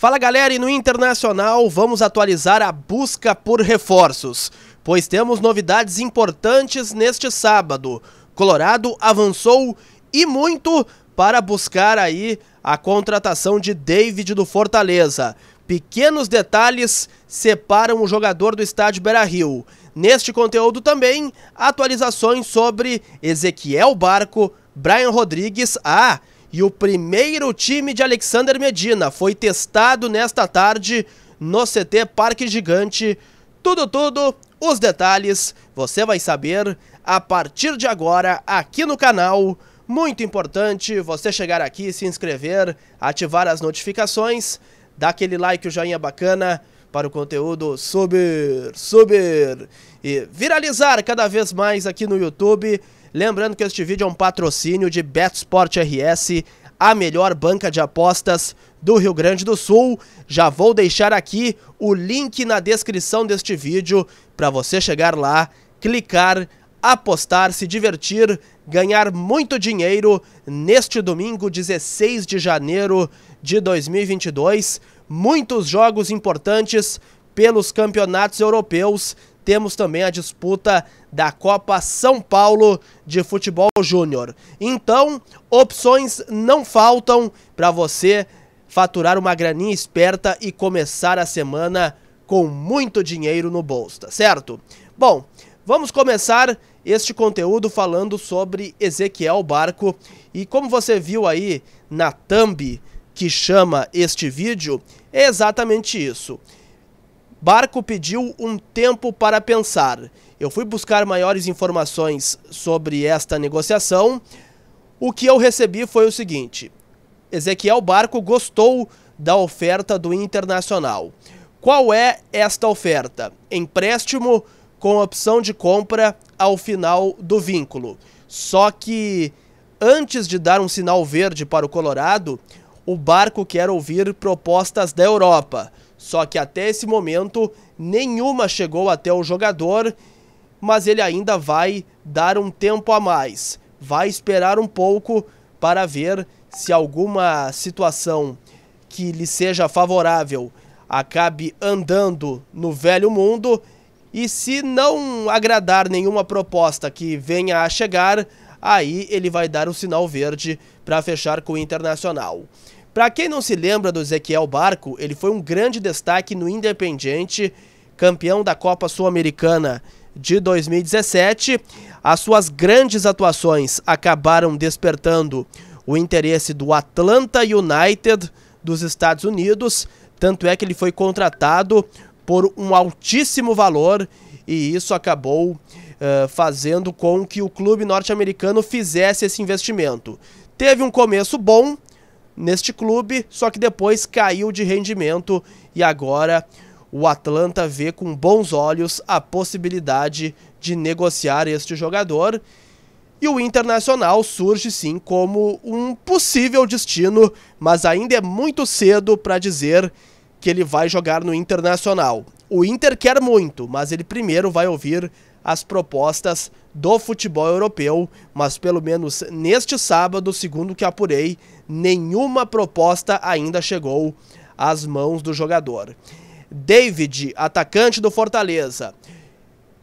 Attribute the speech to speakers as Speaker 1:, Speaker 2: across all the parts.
Speaker 1: Fala galera, e no Internacional vamos atualizar a busca por reforços, pois temos novidades importantes neste sábado. Colorado avançou e muito para buscar aí a contratação de David do Fortaleza. Pequenos detalhes separam o jogador do estádio Beira-Rio. Neste conteúdo também, atualizações sobre Ezequiel Barco, Brian Rodrigues, ah, e o primeiro time de Alexander Medina foi testado nesta tarde no CT Parque Gigante. Tudo, tudo, os detalhes você vai saber a partir de agora aqui no canal. Muito importante você chegar aqui, se inscrever, ativar as notificações, dar aquele like, o joinha bacana para o conteúdo subir, subir e viralizar cada vez mais aqui no YouTube. Lembrando que este vídeo é um patrocínio de Betsport RS, a melhor banca de apostas do Rio Grande do Sul. Já vou deixar aqui o link na descrição deste vídeo para você chegar lá, clicar, apostar, se divertir, ganhar muito dinheiro neste domingo, 16 de janeiro de 2022. Muitos jogos importantes pelos campeonatos europeus temos também a disputa da Copa São Paulo de Futebol Júnior. Então, opções não faltam para você faturar uma graninha esperta e começar a semana com muito dinheiro no bolso, tá certo? Bom, vamos começar este conteúdo falando sobre Ezequiel Barco e como você viu aí na thumb que chama este vídeo, é exatamente isso. Barco pediu um tempo para pensar. Eu fui buscar maiores informações sobre esta negociação. O que eu recebi foi o seguinte: Ezequiel Barco gostou da oferta do Internacional. Qual é esta oferta? Empréstimo com opção de compra ao final do vínculo. Só que antes de dar um sinal verde para o Colorado, o barco quer ouvir propostas da Europa só que até esse momento, nenhuma chegou até o jogador, mas ele ainda vai dar um tempo a mais. Vai esperar um pouco para ver se alguma situação que lhe seja favorável acabe andando no velho mundo e se não agradar nenhuma proposta que venha a chegar, aí ele vai dar o sinal verde para fechar com o Internacional. Para quem não se lembra do Ezequiel Barco, ele foi um grande destaque no Independiente, campeão da Copa Sul-Americana de 2017. As suas grandes atuações acabaram despertando o interesse do Atlanta United dos Estados Unidos, tanto é que ele foi contratado por um altíssimo valor e isso acabou uh, fazendo com que o clube norte-americano fizesse esse investimento. Teve um começo bom, neste clube, só que depois caiu de rendimento e agora o Atlanta vê com bons olhos a possibilidade de negociar este jogador. E o Internacional surge sim como um possível destino, mas ainda é muito cedo para dizer que ele vai jogar no Internacional. O Inter quer muito, mas ele primeiro vai ouvir as propostas do futebol europeu, mas pelo menos neste sábado, segundo que apurei, nenhuma proposta ainda chegou às mãos do jogador. David, atacante do Fortaleza,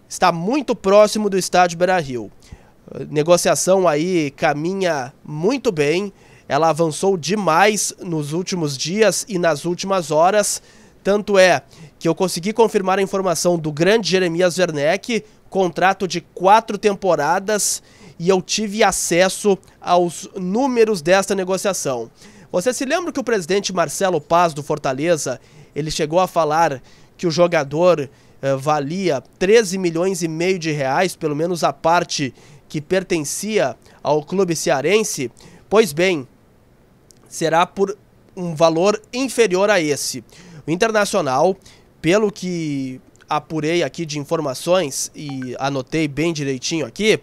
Speaker 1: está muito próximo do estádio Beira-Rio. Negociação aí caminha muito bem, ela avançou demais nos últimos dias e nas últimas horas, tanto é que eu consegui confirmar a informação do grande Jeremias Werneck, contrato de quatro temporadas e eu tive acesso aos números desta negociação. Você se lembra que o presidente Marcelo Paz do Fortaleza, ele chegou a falar que o jogador eh, valia 13 milhões e meio de reais, pelo menos a parte que pertencia ao clube cearense? Pois bem, será por um valor inferior a esse. O Internacional, pelo que apurei aqui de informações e anotei bem direitinho aqui,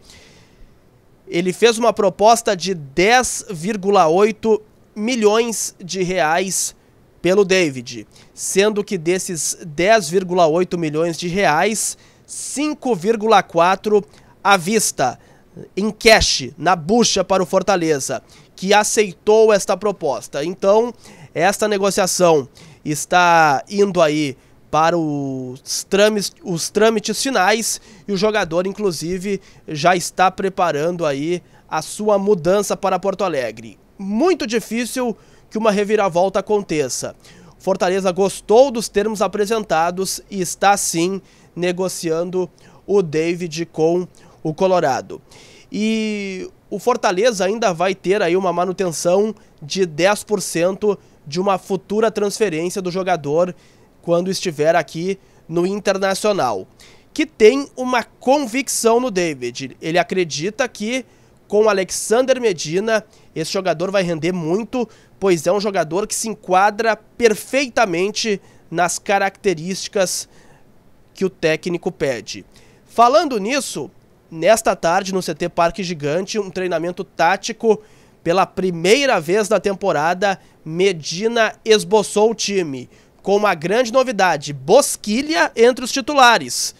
Speaker 1: ele fez uma proposta de 10,8 milhões de reais pelo David, sendo que desses 10,8 milhões de reais, 5,4 à vista, em cash, na bucha para o Fortaleza, que aceitou esta proposta. Então, esta negociação está indo aí para os trâmites, os trâmites finais e o jogador, inclusive, já está preparando aí a sua mudança para Porto Alegre. Muito difícil que uma reviravolta aconteça. Fortaleza gostou dos termos apresentados e está sim negociando o David com o Colorado. E o Fortaleza ainda vai ter aí uma manutenção de 10% de uma futura transferência do jogador quando estiver aqui no Internacional, que tem uma convicção no David. Ele acredita que com Alexander Medina esse jogador vai render muito, pois é um jogador que se enquadra perfeitamente nas características que o técnico pede. Falando nisso, nesta tarde no CT Parque Gigante, um treinamento tático pela primeira vez da temporada, Medina esboçou o time com uma grande novidade: Bosquilha entre os titulares.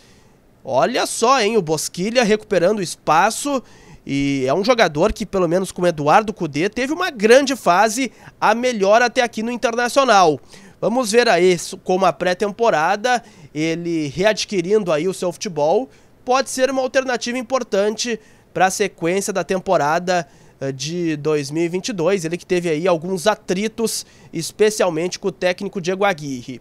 Speaker 1: Olha só, hein? O Bosquilha recuperando espaço. E é um jogador que, pelo menos com Eduardo Cudê, teve uma grande fase, a melhor até aqui no Internacional. Vamos ver aí como a pré-temporada, ele readquirindo aí o seu futebol, pode ser uma alternativa importante para a sequência da temporada eh, de 2022, ele que teve aí alguns atritos, especialmente com o técnico Diego Aguirre.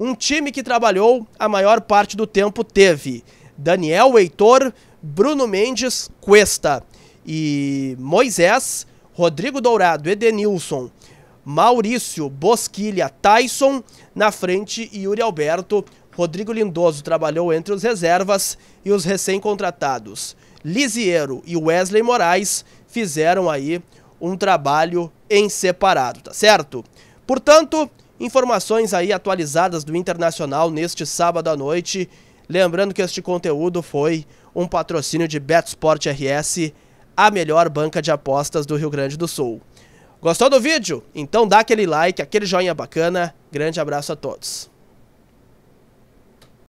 Speaker 1: Um time que trabalhou a maior parte do tempo teve Daniel Heitor, Bruno Mendes, Cuesta e Moisés, Rodrigo Dourado, Edenilson, Maurício, Bosquilha, Tyson, na frente Yuri Alberto, Rodrigo Lindoso trabalhou entre os reservas e os recém-contratados. Lisiero e Wesley Moraes fizeram aí um trabalho em separado, tá certo? Portanto, informações aí atualizadas do Internacional neste sábado à noite. Lembrando que este conteúdo foi um patrocínio de Betsport RS, a melhor banca de apostas do Rio Grande do Sul. Gostou do vídeo? Então dá aquele like, aquele joinha bacana. Grande abraço a todos.